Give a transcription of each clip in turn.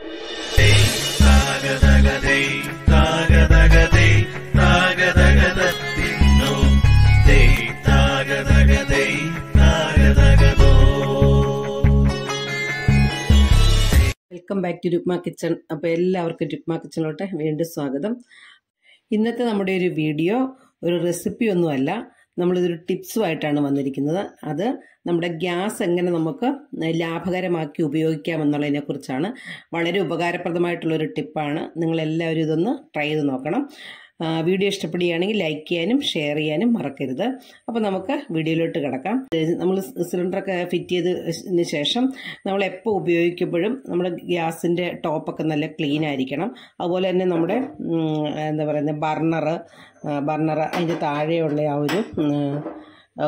welcome back to Rukma kitchen അപ്പോൾ എല്ലാവർക്കും രുക്മ കിച്ചണിലോട്ട് വീണ്ടും സ്വാഗതം ഇന്നത്തെ നമ്മുടെ ഒരു വീഡിയോ ഒരു റെസിപ്പി ഒന്നുമല്ല നമ്മളിതൊരു ടിപ്സുമായിട്ടാണ് വന്നിരിക്കുന്നത് അത് നമ്മുടെ ഗ്യാസ് എങ്ങനെ നമുക്ക് ലാഭകരമാക്കി ഉപയോഗിക്കാം എന്നുള്ളതിനെക്കുറിച്ചാണ് വളരെ ഉപകാരപ്രദമായിട്ടുള്ളൊരു ടിപ്പാണ് നിങ്ങളെല്ലാവരും ഇതൊന്ന് ട്രൈ ചെയ്ത് നോക്കണം വീഡിയോ ഇഷ്ടപ്പെടുകയാണെങ്കിൽ ലൈക്ക് ചെയ്യാനും ഷെയർ ചെയ്യാനും മറക്കരുത് അപ്പോൾ നമുക്ക് വീഡിയോയിലോട്ട് കിടക്കാം നമ്മൾ സിലിണ്ടറൊക്കെ ഫിറ്റ് ചെയ്തതിന് ശേഷം നമ്മൾ എപ്പോൾ ഉപയോഗിക്കുമ്പോഴും നമ്മുടെ ഗ്യാസിൻ്റെ ടോപ്പൊക്കെ നല്ല ക്ലീൻ ആയിരിക്കണം അതുപോലെ തന്നെ നമ്മുടെ എന്താ പറയുന്നത് ബർണർ ബർണർ അതിൻ്റെ താഴെയുള്ള ആ ഒരു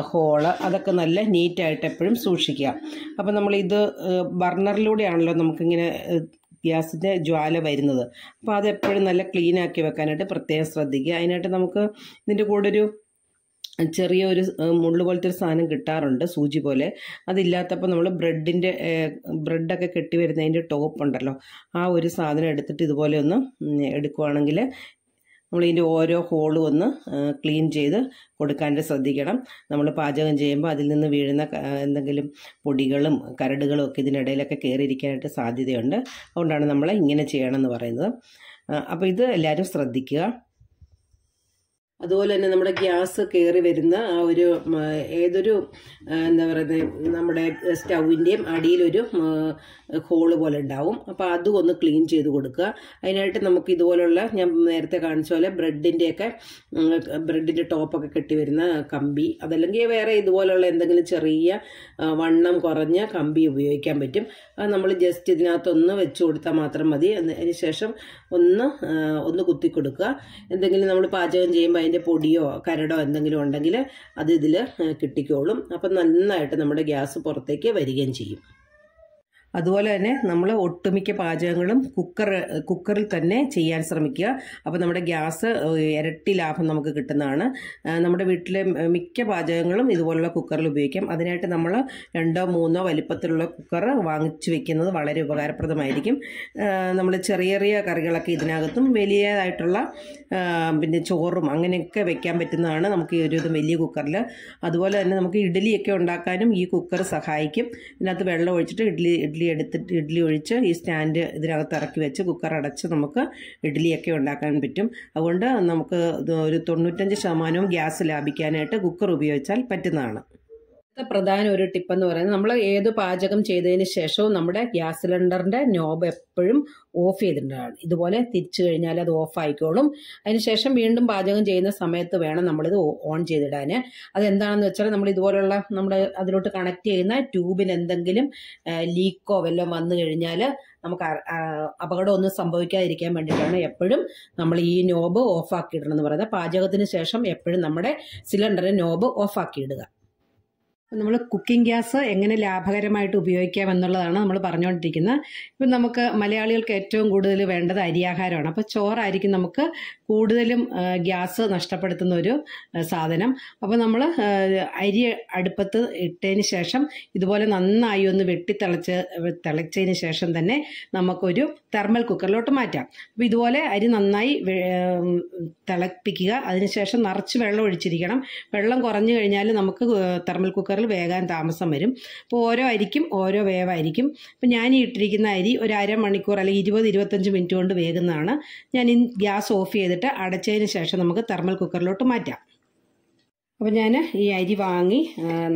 ഹോള് അതൊക്കെ നല്ല നീറ്റായിട്ട് എപ്പോഴും സൂക്ഷിക്കുക അപ്പോൾ നമ്മളിത് ബർണറിലൂടെയാണല്ലോ നമുക്കിങ്ങനെ ഗ്യാസിൻ്റെ ജ്വാല വരുന്നത് അപ്പോൾ അതെപ്പോഴും നല്ല ക്ലീൻ ആക്കി വെക്കാനായിട്ട് പ്രത്യേകം ശ്രദ്ധിക്കുക അതിനായിട്ട് നമുക്ക് ഇതിൻ്റെ കൂടെ ഒരു ചെറിയൊരു മുള്ളു പോലത്തെ ഒരു സാധനം കിട്ടാറുണ്ട് സൂചി പോലെ അതില്ലാത്തപ്പോൾ നമ്മൾ ബ്രെഡിൻ്റെ ബ്രെഡൊക്കെ കെട്ടി വരുന്നതിൻ്റെ ടോപ്പ് ഉണ്ടല്ലോ ആ ഒരു സാധനം എടുത്തിട്ട് ഇതുപോലെ ഒന്ന് എടുക്കുവാണെങ്കിൽ നമ്മളിതിൻ്റെ ഓരോ ഹോളും ഒന്ന് ക്ലീൻ ചെയ്ത് കൊടുക്കാണ്ട് ശ്രദ്ധിക്കണം നമ്മൾ പാചകം ചെയ്യുമ്പോൾ അതിൽ നിന്ന് വീഴുന്ന എന്തെങ്കിലും പൊടികളും കരടുകളും ഒക്കെ ഇതിനിടയിലൊക്കെ കയറിയിരിക്കാനായിട്ട് സാധ്യതയുണ്ട് അതുകൊണ്ടാണ് നമ്മൾ ഇങ്ങനെ ചെയ്യണമെന്ന് പറയുന്നത് അപ്പോൾ ഇത് എല്ലാവരും ശ്രദ്ധിക്കുക അതുപോലെ തന്നെ നമ്മുടെ ഗ്യാസ് കയറി വരുന്ന ആ ഒരു ഏതൊരു എന്താ പറയുന്നത് നമ്മുടെ സ്റ്റൗവിൻ്റെയും അടിയിലൊരു ഹോള് പോലെ ഉണ്ടാവും അപ്പോൾ അതും ഒന്ന് ക്ലീൻ ചെയ്ത് കൊടുക്കുക അതിനായിട്ട് നമുക്ക് ഇതുപോലുള്ള ഞാൻ നേരത്തെ കാണിച്ച പോലെ ബ്രെഡിൻ്റെയൊക്കെ ബ്രെഡിൻ്റെ ടോപ്പൊക്കെ കെട്ടി വരുന്ന കമ്പി അതല്ലെങ്കിൽ വേറെ ഇതുപോലുള്ള എന്തെങ്കിലും ചെറിയ വണ്ണം കുറഞ്ഞ കമ്പി ഉപയോഗിക്കാൻ പറ്റും അത് നമ്മൾ ജസ്റ്റ് ഇതിനകത്തൊന്ന് വെച്ച് കൊടുത്താൽ മാത്രം മതി അതിന് ശേഷം ഒന്ന് ഒന്ന് കുത്തി കൊടുക്കുക എന്തെങ്കിലും നമ്മൾ പാചകം ചെയ്യുമ്പോൾ അതിൻ്റെ പൊടിയോ കരടോ എന്തെങ്കിലും ഉണ്ടെങ്കിൽ അത് ഇതിൽ കിട്ടിക്കോളും അപ്പം നന്നായിട്ട് നമ്മുടെ ഗ്യാസ് പുറത്തേക്ക് വരികയും ചെയ്യും അതുപോലെ തന്നെ നമ്മൾ ഒട്ടുമിക്ക പാചകങ്ങളും കുക്കർ കുക്കറിൽ തന്നെ ചെയ്യാൻ ശ്രമിക്കുക അപ്പോൾ നമ്മുടെ ഗ്യാസ് ഇരട്ടി ലാഭം നമുക്ക് കിട്ടുന്നതാണ് നമ്മുടെ വീട്ടിലെ മിക്ക പാചകങ്ങളും ഇതുപോലുള്ള കുക്കറിൽ ഉപയോഗിക്കാം അതിനായിട്ട് നമ്മൾ രണ്ടോ മൂന്നോ വലിപ്പത്തിലുള്ള കുക്കർ വാങ്ങിച്ചു വെക്കുന്നത് വളരെ ഉപകാരപ്രദമായിരിക്കും നമ്മൾ ചെറിയ ചെറിയ കറികളൊക്കെ ഇതിനകത്തും വലിയതായിട്ടുള്ള പിന്നെ ചോറും അങ്ങനെയൊക്കെ വെക്കാൻ പറ്റുന്നതാണ് നമുക്ക് ഈ ഒരു വലിയ കുക്കറിൽ അതുപോലെ തന്നെ നമുക്ക് ഇഡ്ഡലിയൊക്കെ ഉണ്ടാക്കാനും ഈ കുക്കർ സഹായിക്കും ഇതിനകത്ത് വെള്ളം ഒഴിച്ചിട്ട് ഇഡ്ഡലി ഇഡ്ഡലി എടുത്തിട്ട് ഇഡ്ഡലി ഒഴിച്ച് ഈ സ്റ്റാൻഡ് ഇതിനകത്ത് ഇറക്കി വെച്ച് കുക്കർ അടച്ച് നമുക്ക് ഇഡ്ഡലിയൊക്കെ ഉണ്ടാക്കാൻ പറ്റും അതുകൊണ്ട് നമുക്ക് ഒരു തൊണ്ണൂറ്റഞ്ച് ശതമാനവും ഗ്യാസ് ലാഭിക്കാനായിട്ട് കുക്കർ ഉപയോഗിച്ചാൽ പറ്റുന്നതാണ് പ്രധാന ഒരു ടിപ്പ് എന്ന് പറയുന്നത് നമ്മൾ ഏത് പാചകം ചെയ്തതിന് ശേഷവും നമ്മുടെ ഗ്യാസ് സിലിണ്ടറിന്റെ നോബ് എപ്പോഴും ഓഫ് ചെയ്തിട്ടുണ്ടാണ് ഇതുപോലെ തിരിച്ചു കഴിഞ്ഞാൽ അത് ഓഫ് ആയിക്കോളും അതിനുശേഷം വീണ്ടും പാചകം ചെയ്യുന്ന സമയത്ത് വേണം നമ്മളിത് ഓൺ ചെയ്തിടാൻ അതെന്താണെന്ന് വെച്ചാൽ നമ്മൾ ഇതുപോലുള്ള നമ്മൾ അതിലോട്ട് കണക്ട് ചെയ്യുന്ന ട്യൂബിൽ എന്തെങ്കിലും ലീക്കോ വല്ലതും വന്നു കഴിഞ്ഞാൽ നമുക്ക് അപകടമൊന്നും സംഭവിക്കാതിരിക്കാൻ വേണ്ടിയിട്ടാണ് എപ്പോഴും നമ്മൾ ഈ നോബ് ഇടണം എന്ന് പറയുന്നത് പാചകത്തിന് ശേഷം എപ്പോഴും നമ്മുടെ സിലിണ്ടറിന് നോബ് ഓഫാക്കിയിടുക നമ്മൾ കുക്കിംഗ് ഗ്യാസ് എങ്ങനെ ലാഭകരമായിട്ട് ഉപയോഗിക്കാം എന്നുള്ളതാണ് നമ്മൾ പറഞ്ഞുകൊണ്ടിരിക്കുന്നത് ഇപ്പം നമുക്ക് മലയാളികൾക്ക് ഏറ്റവും കൂടുതൽ വേണ്ടത് അരിയാഹാരമാണ് അപ്പോൾ ചോറായിരിക്കും നമുക്ക് കൂടുതലും ഗ്യാസ് നഷ്ടപ്പെടുത്തുന്ന ഒരു സാധനം അപ്പോൾ നമ്മൾ അരി അടുപ്പത്ത് ഇട്ടതിന് ശേഷം ഇതുപോലെ നന്നായി ഒന്ന് വെട്ടി തിളച്ചതിന് ശേഷം തന്നെ നമുക്കൊരു തെർമൽ കുക്കറിലോട്ട് മാറ്റാം അപ്പോൾ ഇതുപോലെ അരി നന്നായി തിളപ്പിക്കുക അതിനുശേഷം നിറച്ച് വെള്ളം ഒഴിച്ചിരിക്കണം വെള്ളം കുറഞ്ഞു കഴിഞ്ഞാൽ നമുക്ക് തെർമൽ കുക്കർ കുക്കറിൽ വേകാൻ താമസം വരും അപ്പോൾ ഓരോ അരിക്കും ഓരോ വേവായിരിക്കും അപ്പോൾ ഞാൻ ഈ ഇട്ടിരിക്കുന്ന അരി ഒരു അരമണിക്കൂർ അല്ലെങ്കിൽ ഇരുപത് ഇരുപത്തഞ്ച് മിനിറ്റ് കൊണ്ട് വേകുന്നതാണ് ഞാൻ ഈ ഗ്യാസ് ഓഫ് ചെയ്തിട്ട് അടച്ചതിന് ശേഷം നമുക്ക് തെർമൽ കുക്കറിലോട്ട് മാറ്റാം അപ്പോൾ ഞാൻ ഈ അരി വാങ്ങി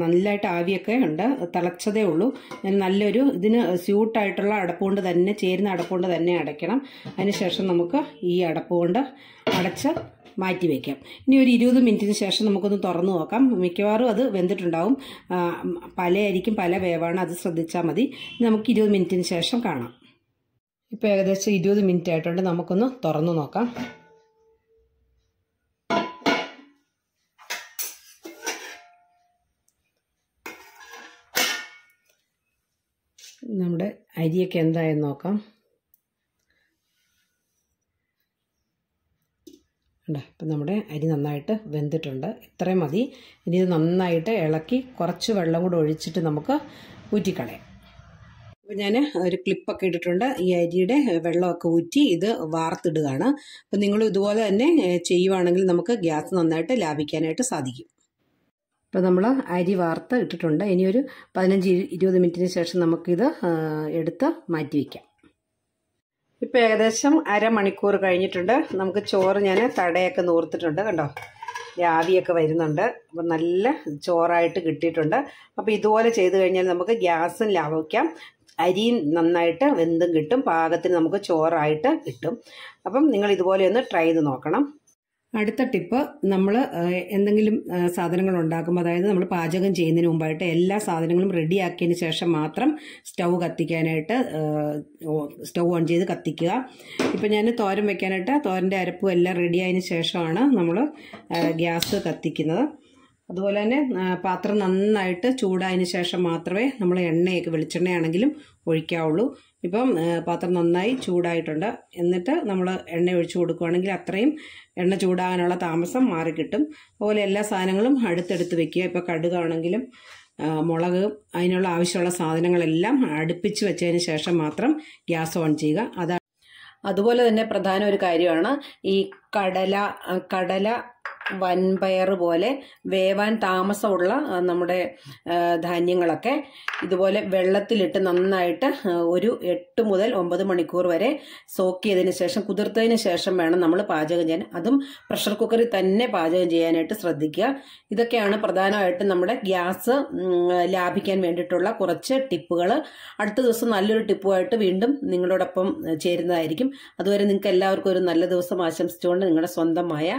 നല്ലതായിട്ട് ആവിയൊക്കെ ഉണ്ട് തിളച്ചതേ ഉള്ളൂ ഞാൻ നല്ലൊരു ഇതിന് സ്യൂട്ടായിട്ടുള്ള അടപ്പുകൊണ്ട് തന്നെ ചേരുന്ന അടപ്പുകൊണ്ട് തന്നെ അടയ്ക്കണം അതിന് ശേഷം നമുക്ക് ഈ അടപ്പുകൊണ്ട് അടച്ച് മാറ്റി വയ്ക്കാം ഇനി ഒരു ഇരുപത് മിനിറ്റിന് ശേഷം നമുക്കൊന്ന് തുറന്ന് നോക്കാം മിക്കവാറും അത് വെന്തിട്ടുണ്ടാവും പല ആയിരിക്കും പല വേവാണ് അത് ശ്രദ്ധിച്ചാൽ മതി നമുക്ക് ഇരുപത് മിനിറ്റിന് ശേഷം കാണാം ഇപ്പോൾ ഏകദേശം ഇരുപത് മിനിറ്റ് ആയിട്ടുണ്ട് നമുക്കൊന്ന് തുറന്നു നോക്കാം നമ്മുടെ അരിയൊക്കെ എന്തായെന്ന് നോക്കാം ഇപ്പം നമ്മുടെ അരി നന്നായിട്ട് വെന്തിട്ടുണ്ട് ഇത്രയും മതി ഇനി ഇത് നന്നായിട്ട് ഇളക്കി കുറച്ച് വെള്ളം കൂടെ ഒഴിച്ചിട്ട് നമുക്ക് ഊറ്റിക്കളയാം അപ്പോൾ ഞാൻ ഒരു ക്ലിപ്പൊക്കെ ഇട്ടിട്ടുണ്ട് ഈ അരിയുടെ വെള്ളമൊക്കെ ഊറ്റി ഇത് വാർത്തിടുകയാണ് അപ്പം നിങ്ങൾ ഇതുപോലെ തന്നെ ചെയ്യുവാണെങ്കിൽ നമുക്ക് ഗ്യാസ് നന്നായിട്ട് ലാഭിക്കാനായിട്ട് സാധിക്കും അപ്പോൾ നമ്മൾ അരി വാർത്ത് ഇട്ടിട്ടുണ്ട് ഇനിയൊരു പതിനഞ്ച് ഇരുപത് മിനിറ്റിന് ശേഷം നമുക്കിത് എടുത്ത് മാറ്റി വയ്ക്കാം ഇപ്പോൾ ഏകദേശം അരമണിക്കൂർ കഴിഞ്ഞിട്ടുണ്ട് നമുക്ക് ചോറ് ഞാൻ തടയൊക്കെ നൂർത്തിട്ടുണ്ട് കണ്ടോ രാവിയൊക്കെ വരുന്നുണ്ട് അപ്പം നല്ല ചോറായിട്ട് കിട്ടിയിട്ടുണ്ട് അപ്പോൾ ഇതുപോലെ ചെയ്ത് കഴിഞ്ഞാൽ നമുക്ക് ഗ്യാസും ലാഭിക്കാം അരിയും നന്നായിട്ട് വെന്തും കിട്ടും പാകത്തിന് നമുക്ക് ചോറായിട്ട് കിട്ടും അപ്പം നിങ്ങൾ ഇതുപോലെ ഒന്ന് ട്രൈ ചെയ്ത് നോക്കണം അടുത്ത ടിപ്പ് നമ്മൾ എന്തെങ്കിലും സാധനങ്ങൾ ഉണ്ടാക്കുമ്പോൾ അതായത് നമ്മൾ പാചകം ചെയ്യുന്നതിന് മുമ്പായിട്ട് എല്ലാ സാധനങ്ങളും റെഡിയാക്കിയതിന് ശേഷം മാത്രം സ്റ്റൗ കത്തിക്കാനായിട്ട് സ്റ്റൗ ഓൺ ചെയ്ത് കത്തിക്കുക ഇപ്പം ഞാൻ തോരൻ വെക്കാനായിട്ട് തോരൻ്റെ അരപ്പും എല്ലാം റെഡിയായതിന് ശേഷമാണ് നമ്മൾ ഗ്യാസ് കത്തിക്കുന്നത് അതുപോലെ തന്നെ പാത്രം നന്നായിട്ട് ചൂടായതിന് ശേഷം മാത്രമേ നമ്മൾ എണ്ണയൊക്കെ വെളിച്ചെണ്ണയാണെങ്കിലും ഒഴിക്കാവുള്ളൂ ഇപ്പം പാത്രം നന്നായി ചൂടായിട്ടുണ്ട് എന്നിട്ട് നമ്മൾ എണ്ണ ഒഴിച്ചു കൊടുക്കുകയാണെങ്കിൽ അത്രയും എണ്ണ ചൂടാകാനുള്ള താമസം മാറിക്കിട്ടും അതുപോലെ എല്ലാ സാധനങ്ങളും അടുത്തെടുത്ത് വെക്കുക ഇപ്പോൾ കടുകാണെങ്കിലും മുളക് അതിനുള്ള ആവശ്യമുള്ള സാധനങ്ങളെല്ലാം അടുപ്പിച്ച് വെച്ചതിന് ശേഷം മാത്രം ഗ്യാസ് ഓൺ ചെയ്യുക അതാണ് അതുപോലെ തന്നെ പ്രധാന ഒരു കാര്യമാണ് ഈ കടല കടല വൻപയർ പോലെ വേവാൻ താമസമുള്ള നമ്മുടെ ധാന്യങ്ങളൊക്കെ ഇതുപോലെ വെള്ളത്തിലിട്ട് നന്നായിട്ട് ഒരു എട്ട് മുതൽ ഒമ്പത് മണിക്കൂർ വരെ സോക്ക് ചെയ്തതിന് ശേഷം കുതിർത്തതിന് ശേഷം വേണം നമ്മൾ പാചകം ചെയ്യാൻ അതും പ്രഷർ കുക്കറിൽ തന്നെ പാചകം ചെയ്യാനായിട്ട് ശ്രദ്ധിക്കുക ഇതൊക്കെയാണ് പ്രധാനമായിട്ടും നമ്മുടെ ഗ്യാസ് ലാഭിക്കാൻ വേണ്ടിയിട്ടുള്ള കുറച്ച് ടിപ്പുകൾ അടുത്ത ദിവസം നല്ലൊരു ടിപ്പുമായിട്ട് വീണ്ടും നിങ്ങളോടൊപ്പം ചേരുന്നതായിരിക്കും അതുവരെ നിങ്ങൾക്ക് എല്ലാവർക്കും ഒരു നല്ല ദിവസം ആശംസിച്ചുകൊണ്ട് നിങ്ങളുടെ സ്വന്തമായ